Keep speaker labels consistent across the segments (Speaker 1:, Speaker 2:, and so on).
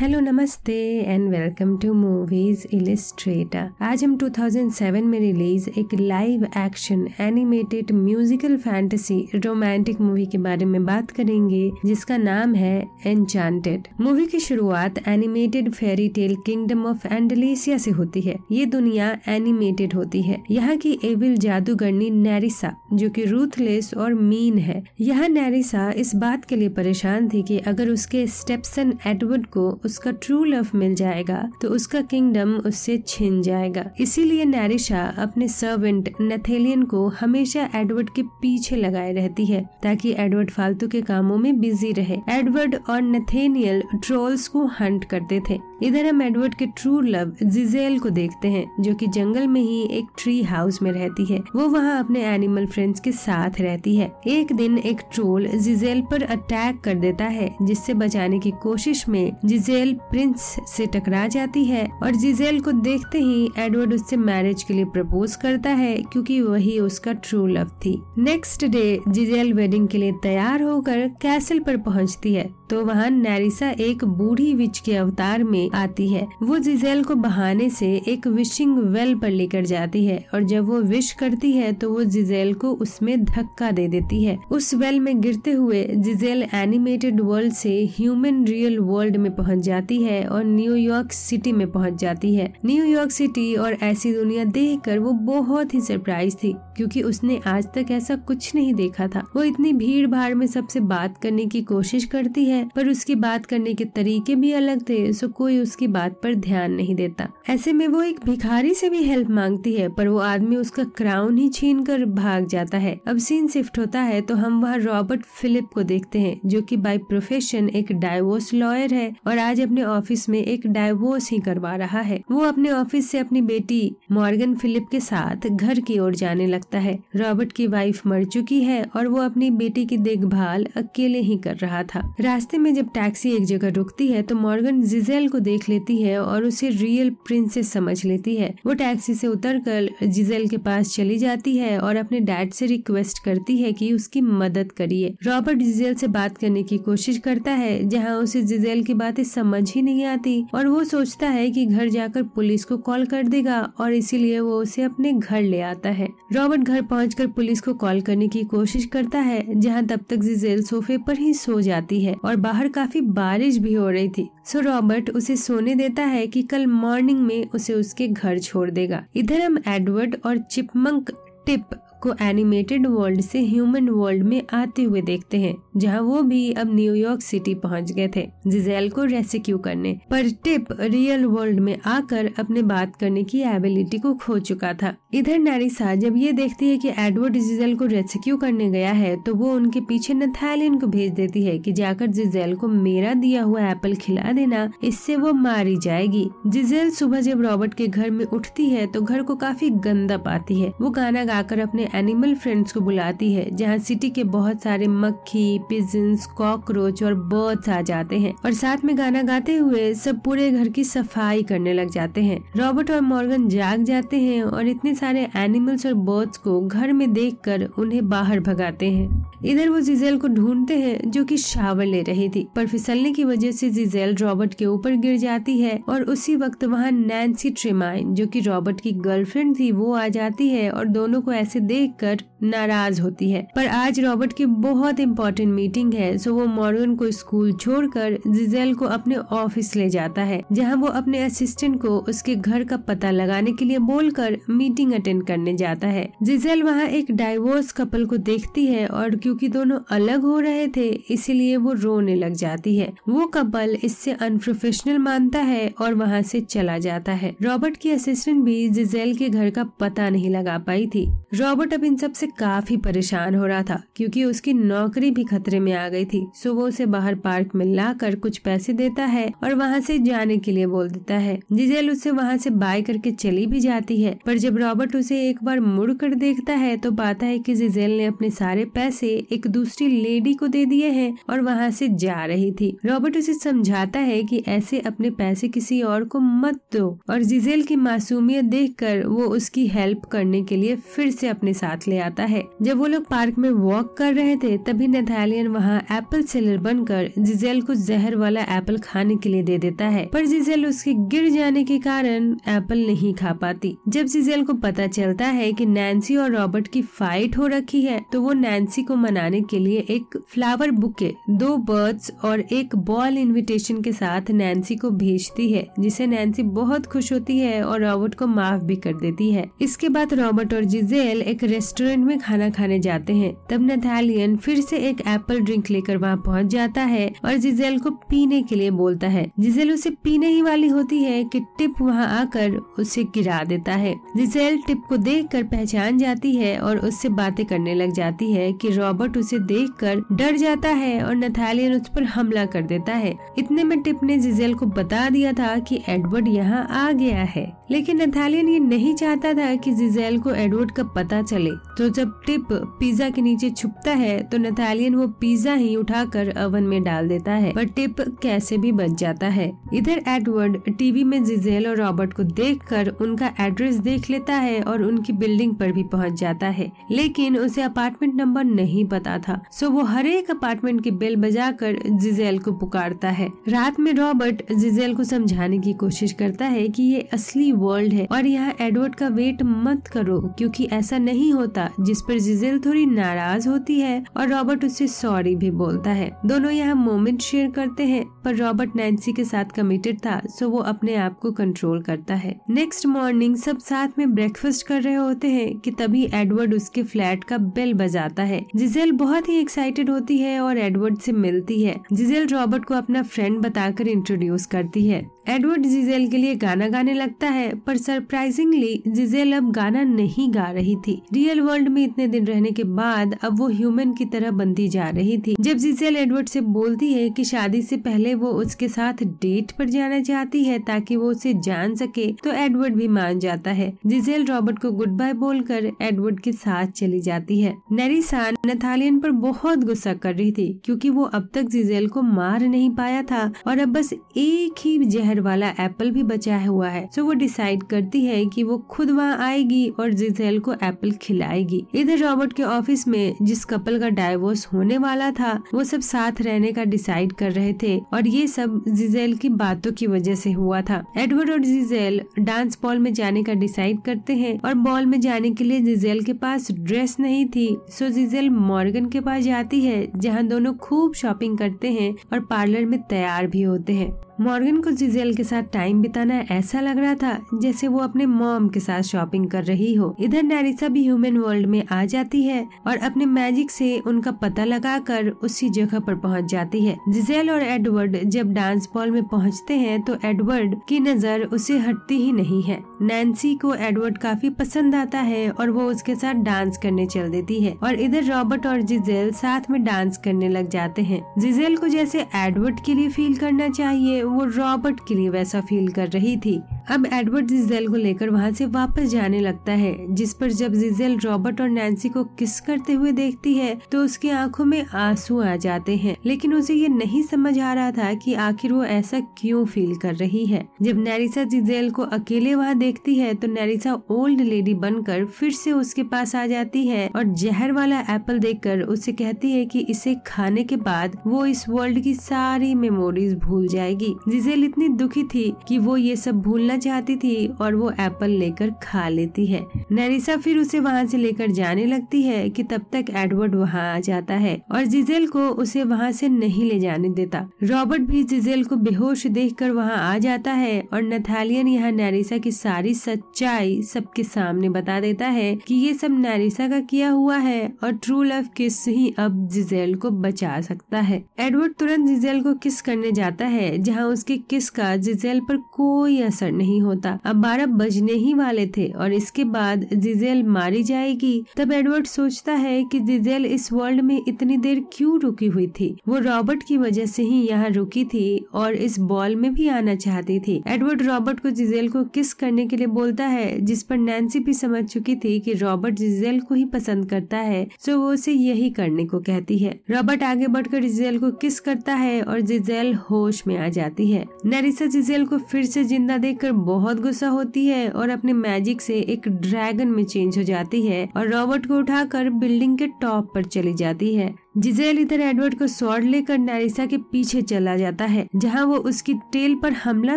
Speaker 1: hello नमस्ते and welcome to movies illustrated आज हम 2007 में रिलीज एक live action animated musical fantasy romantic movie के बारे में बात करेंगे जिसका नाम है एनचांटेड मूवी की शुरुआत animated fairy tale kingdom of Andalasia से होती है ये दुनिया एनिमेटेड होती है यहाँ की एविल जादूगरनी नैरिसा जो की रूथलेस और मीन है यहाँ नैरिसा इस बात के लिए परेशान थी की अगर उसके स्टेपसन एडवर्ड को उसका ट्रू लव मिल जाएगा तो उसका किंगडम उससे छिन जाएगा इसीलिए नैरिशा अपने सर्वेंट नथेलियन को हमेशा एडवर्ड के पीछे लगाए रहती है ताकि एडवर्ड फालतू के कामों में बिजी रहे एडवर्ड और नथेनियल ट्रोल्स को हंट करते थे इधर हम एडवर्ड के ट्रू लव जिजेल को देखते हैं जो कि जंगल में ही एक ट्री हाउस में रहती है वो वहाँ अपने एनिमल फ्रेंड्स के साथ रहती है एक दिन एक ट्रोल जिजेल पर अटैक कर देता है जिससे बचाने की कोशिश में जिजेल जिजेल प्रिंस से टकरा जाती है और जिजेल को देखते ही एडवर्ड उससे मैरिज के लिए प्रपोज करता है क्योंकि वही उसका ट्रू लव थी नेक्स्ट डे जिजेल वेडिंग के लिए तैयार होकर कैसल पर पहुंचती है तो वहाँ नैरिसा एक बूढ़ी विच के अवतार में आती है वो जिजेल को बहाने से एक विशिंग वेल पर लेकर जाती है और जब वो विश करती है तो वो जिजेल को उसमें धक्का दे देती है उस वेल में गिरते हुए जिजेल एनिमेटेड वर्ल्ड से ह्यूमन रियल वर्ल्ड में पहुंच जाती है और न्यूयॉर्क सिटी में पहुंच जाती है न्यूयॉर्क सिटी और ऐसी दुनिया देख वो बहुत ही सरप्राइज थी क्योंकि उसने आज तक ऐसा कुछ नहीं देखा था वो इतनी भीड़ भाड़ में सबसे बात करने की कोशिश करती है है पर उसकी बात करने के तरीके भी अलग थे सो कोई उसकी बात पर ध्यान नहीं देता ऐसे में वो एक भिखारी से भी हेल्प मांगती है पर वो आदमी उसका क्राउन ही छीन कर भाग जाता है अब सीन शिफ्ट होता है तो हम वहाँ रॉबर्ट फिलिप को देखते हैं जो कि बाय प्रोफेशन एक डाइवोर्स लॉयर है और आज अपने ऑफिस में एक डाइवोर्स ही करवा रहा है वो अपने ऑफिस से अपनी बेटी मॉर्गन फिलिप के साथ घर की ओर जाने लगता है रॉबर्ट की वाइफ मर चुकी है और वो अपनी बेटी की देखभाल अकेले ही कर रहा था रास्ते रास्ते में जब टैक्सी एक जगह रुकती है तो मॉर्गन जिजेल को देख लेती है और उसे रियल प्रिंसेस समझ लेती है वो टैक्सी से कर जिजेल के पास चली जाती है और अपने डैड से रिक्वेस्ट करती है कि उसकी मदद करिए रॉबर्ट जिजेल से बात करने की कोशिश करता है जहाँ उसे जिजेल की बातें समझ ही नहीं आती और वो सोचता है की घर जाकर पुलिस को कॉल कर देगा और इसीलिए वो उसे अपने घर ले आता है रॉबर्ट घर पहुँच पुलिस को कॉल करने की कोशिश करता है जहाँ तब तक जिजेल सोफे पर ही सो जाती है और और बाहर काफी बारिश भी हो रही थी सो रॉबर्ट उसे सोने देता है कि कल मॉर्निंग में उसे उसके घर छोड़ देगा इधर हम एडवर्ड और चिपमंक टिप को एनिमेटेड वर्ल्ड से ह्यूमन वर्ल्ड में आते हुए देखते हैं जहां वो भी अब न्यूयॉर्क सिटी पहुंच गए थे जिजेल को रेस्क्यू करने पर टिप रियल वर्ल्ड में आकर अपने बात करने की एबिलिटी को खो चुका था इधर नारिसा जब ये देखती है कि एडवर्ड जिजेल को रेस्क्यू करने गया है तो वो उनके पीछे नथालिन को भेज देती है की जाकर जिजेल को मेरा दिया हुआ एप्पल खिला देना इससे वो मारी जाएगी जिजेल सुबह जब रॉबर्ट के घर में उठती है तो घर को काफी गंदा पाती है वो गाना गाकर अपने एनिमल फ्रेंड्स को बुलाती है जहाँ सिटी के बहुत सारे मक्खी पिजन्स कॉकरोच और बर्ड्स आ जाते हैं और साथ में गाना गाते हुए सब पूरे घर की सफाई करने लग जाते हैं रॉबर्ट और मॉर्गन जाग जाते हैं और इतने सारे एनिमल्स और बर्ड्स को घर में कर उन्हें बाहर भगाते हैं इधर वो जिजेल को ढूंढते हैं जो कि शावर ले रही थी पर फिसलने की वजह से जिजेल रॉबर्ट के ऊपर गिर जाती है और उसी वक्त वहाँ नैन्सी ट्रेमाइन जो कि रॉबर्ट की गर्लफ्रेंड थी वो आ जाती है और दोनों को ऐसे देख really good नाराज होती है पर आज रॉबर्ट की बहुत इम्पोर्टेंट मीटिंग है सो वो मॉर्गन को स्कूल छोड़कर जिजेल को अपने ऑफिस ले जाता है जहाँ वो अपने असिस्टेंट को उसके घर का पता लगाने के लिए बोलकर मीटिंग अटेंड करने जाता है जिजेल वहाँ एक डाइवोर्स कपल को देखती है और क्योंकि दोनों अलग हो रहे थे इसीलिए वो रोने लग जाती है वो कपल इससे अनप्रोफेशनल मानता है और वहाँ से चला जाता है रॉबर्ट की असिस्टेंट भी जिजेल के घर का पता नहीं लगा पाई थी रॉबर्ट अब इन सब से काफ़ी परेशान हो रहा था क्योंकि उसकी नौकरी भी खतरे में आ गई थी सो वो उसे बाहर पार्क में ला कर कुछ पैसे देता है और वहाँ से जाने के लिए बोल देता है जिजेल उसे वहाँ से बाय करके चली भी जाती है पर जब रॉबर्ट उसे एक बार मुड़ कर देखता है तो पाता है की जिजेल ने अपने सारे पैसे एक दूसरी लेडी को दे दिए है और वहाँ से जा रही थी रॉबर्ट उसे समझाता है की ऐसे अपने पैसे किसी और को मत दो और जिजेल की मासूमियत देख वो उसकी हेल्प करने के लिए फिर से अपने साथ ले आता जाता है जब वो लोग पार्क में वॉक कर रहे थे तभी नेथालियन वहाँ एप्पल सेलर बनकर जिजेल को जहर वाला एप्पल खाने के लिए दे देता है पर जिजेल उसके गिर जाने के कारण एप्पल नहीं खा पाती जब जिजेल को पता चलता है कि नैन्सी और रॉबर्ट की फाइट हो रखी है तो वो नैन्सी को मनाने के लिए एक फ्लावर बुके दो बर्ड्स और एक बॉल इन्विटेशन के साथ नैन्सी को भेजती है जिसे नैन्सी बहुत खुश होती है और रॉबर्ट को माफ भी कर देती है इसके बाद रॉबर्ट और जिजेल एक रेस्टोरेंट रेस्टोरेंट में खाना खाने जाते हैं तब नथालियन फिर से एक एप्पल ड्रिंक लेकर वहाँ पहुँच जाता है और जिजेल को पीने के लिए बोलता है जिजेल उसे पीने ही वाली होती है कि टिप वहाँ आकर उसे गिरा देता है जिजेल टिप को देख कर पहचान जाती है और उससे बातें करने लग जाती है की रॉबर्ट उसे देख कर डर जाता है और नथालियन उस पर हमला कर देता है इतने में टिप ने जिजेल को बता दिया था कि एडवर्ड यहाँ आ गया है लेकिन नथालियन ये नहीं चाहता था कि जिजेल को एडवर्ड का पता चले तो जब टिप पिज्जा के नीचे छुपता है तो नथालियन वो पिज्जा ही उठाकर अवन में डाल देता है पर टिप कैसे भी बच जाता है इधर एडवर्ड टीवी में जिजेल और रॉबर्ट को देखकर उनका एड्रेस देख लेता है और उनकी बिल्डिंग पर भी पहुंच जाता है लेकिन उसे अपार्टमेंट नंबर नहीं पता था सो वो हर एक अपार्टमेंट की बेल कर जिजेल को पुकारता है रात में रॉबर्ट जिजेल को समझाने की कोशिश करता है कि ये असली वर्ल्ड है और यहाँ एडवर्ड का वेट मत करो क्योंकि ऐसा नहीं होता जिस पर जिजिल थोड़ी नाराज होती है और रॉबर्ट उससे सॉरी भी बोलता है दोनों यहाँ मोमेंट शेयर करते हैं पर रॉबर्ट नैन्सी के साथ कमिटेड था सो वो अपने आप को कंट्रोल करता है नेक्स्ट मॉर्निंग सब साथ में ब्रेकफास्ट कर रहे होते हैं कि तभी एडवर्ड उसके फ्लैट का बेल बजाता है जिजेल बहुत ही एक्साइटेड होती है और एडवर्ड से मिलती है जिजेल रॉबर्ट को अपना फ्रेंड बताकर इंट्रोड्यूस करती है एडवर्ड जिजेल के लिए गाना गाने लगता है पर सरप्राइजिंगली जिजेल अब गाना नहीं गा रही थी रियल वर्ल्ड में इतने दिन रहने के बाद अब वो ह्यूमन की तरह बनती जा रही थी जब जिसेल एडवर्ड से बोलती है कि शादी से पहले वो उसके साथ डेट पर जाना चाहती है ताकि वो उसे जान सके तो एडवर्ड भी मान जाता है जिसेल रॉबर्ट को गुड बाय बोलकर एडवर्ड के साथ चली जाती है नरिसा नथालियन पर बहुत गुस्सा कर रही थी क्योंकि वो अब तक जिजेल को मार नहीं पाया था और अब बस एक ही जहर वाला एप्पल भी बचा हुआ है तो वो डिसाइड करती है कि वो खुद वहाँ आएगी और जिजेल को एप्पल खिलाएगी इधर रॉबर्ट के ऑफिस में जिस कपल का डायवोर्स होने वाला था वो सब साथ रहने का डिसाइड कर रहे थे और ये सब जिजेल की बातों की वजह से हुआ था एडवर्ड और जिजेल डांस बॉल में जाने का डिसाइड करते हैं और बॉल में जाने के लिए जिजेल के पास ड्रेस नहीं थी सो जिजेल मॉर्गन के पास जाती है जहाँ दोनों खूब शॉपिंग करते हैं और पार्लर में तैयार भी होते हैं मॉर्गन को जिजेल के साथ टाइम बिताना ऐसा लग रहा था जैसे वो अपने मॉम के साथ शॉपिंग कर रही हो इधर नैरिसा भी ह्यूमन वर्ल्ड में आ जाती है और अपने मैजिक से उनका पता लगाकर उसी जगह पर पहुंच जाती है जिजेल और एडवर्ड जब डांस बॉल में पहुंचते हैं तो एडवर्ड की नजर उसे हटती ही नहीं है नैन्सी को एडवर्ड काफी पसंद आता है और वो उसके साथ डांस करने चल देती है और इधर रॉबर्ट और जिजेल साथ में डांस करने लग जाते हैं जिजेल को जैसे एडवर्ड के लिए फील करना चाहिए वो रॉबर्ट के लिए वैसा फील कर रही थी अब एडवर्ड जिजेल को लेकर वहाँ से वापस जाने लगता है जिस पर जब जिजेल रॉबर्ट और नैन्सी को किस करते हुए देखती है तो उसकी आंखों में आंसू आ जाते हैं लेकिन उसे ये नहीं समझ आ रहा था कि आखिर वो ऐसा क्यों फील कर रही है जब नैरिसा जिजेल को अकेले वहाँ देखती है तो नैरिसा ओल्ड लेडी बनकर फिर से उसके पास आ जाती है और जहर वाला एप्पल कर उसे कहती है की इसे खाने के बाद वो इस वर्ल्ड की सारी मेमोरीज भूल जाएगी जिजेल इतनी दुखी थी की वो ये सब भूलना खाना चाहती थी और वो एप्पल लेकर खा लेती है नरिसा फिर उसे वहाँ से लेकर जाने लगती है कि तब तक एडवर्ड वहाँ आ जाता है और जिजेल को उसे वहाँ से नहीं ले जाने देता रॉबर्ट भी जिजेल को बेहोश देख कर वहाँ आ जाता है और नथालियन यहाँ नरिसा की सारी सच्चाई सबके सामने बता देता है की ये सब नरिसा का किया हुआ है और ट्रू लव किस ही अब जिजेल को बचा सकता है एडवर्ड तुरंत जिजेल को किस करने जाता है जहाँ उसके किस का जिजेल पर कोई असर नहीं नहीं होता अब बारह बजने ही वाले थे और इसके बाद जिजेल मारी जाएगी तब एडवर्ड सोचता है कि जिजेल इस वर्ल्ड में इतनी देर क्यों रुकी हुई थी वो रॉबर्ट की वजह से ही यहाँ रुकी थी और इस बॉल में भी आना चाहती थी एडवर्ड रॉबर्ट को जिजेल को किस करने के लिए बोलता है जिस पर नैन्सी भी समझ चुकी थी कि रॉबर्ट जिजेल को ही पसंद करता है सो वो उसे यही करने को कहती है रॉबर्ट आगे बढ़कर जिजेल को किस करता है और जिजेल होश में आ जाती है नरिसा जिजेल को फिर से जिंदा देख बहुत गुस्सा होती है और अपने मैजिक से एक ड्रैगन में चेंज हो जाती है और रॉबर्ट को उठाकर बिल्डिंग के टॉप पर चली जाती है जिजेल इधर एडवर्ड को स्वर्ड लेकर नैरिसा के पीछे चला जाता है जहां वो उसकी टेल पर हमला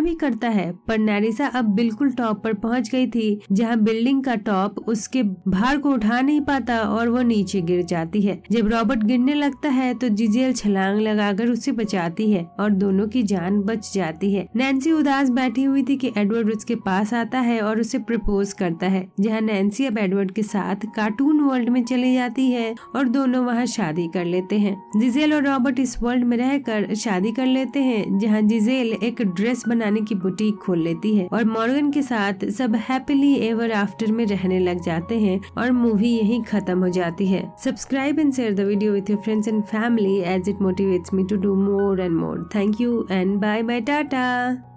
Speaker 1: भी करता है पर नैरिसा अब बिल्कुल टॉप पर पहुंच गई थी जहां बिल्डिंग का टॉप उसके भार को उठा नहीं पाता और वो नीचे गिर जाती है जब रॉबर्ट गिरने लगता है तो जिजेल छलांग लगाकर उसे बचाती है और दोनों की जान बच जाती है नैन्सी उदास बैठी हुई थी की एडवर्ड उसके पास आता है और उसे प्रपोज करता है जहाँ नैन्सी अब एडवर्ड के साथ कार्टून वर्ल्ड में चली जाती है और दोनों वहाँ शादी कर लेते हैं जिजेल और रॉबर्ट इस वर्ल्ड में रहकर शादी कर लेते हैं जहाँ जिजेल एक ड्रेस बनाने की बुटीक खोल लेती है और मॉर्गन के साथ सब हैप्पीली एवर आफ्टर में रहने लग जाते हैं और मूवी यही खत्म हो जाती है subscribe and share the video with your friends and family as it motivates me to do more and more thank you and bye bye Tata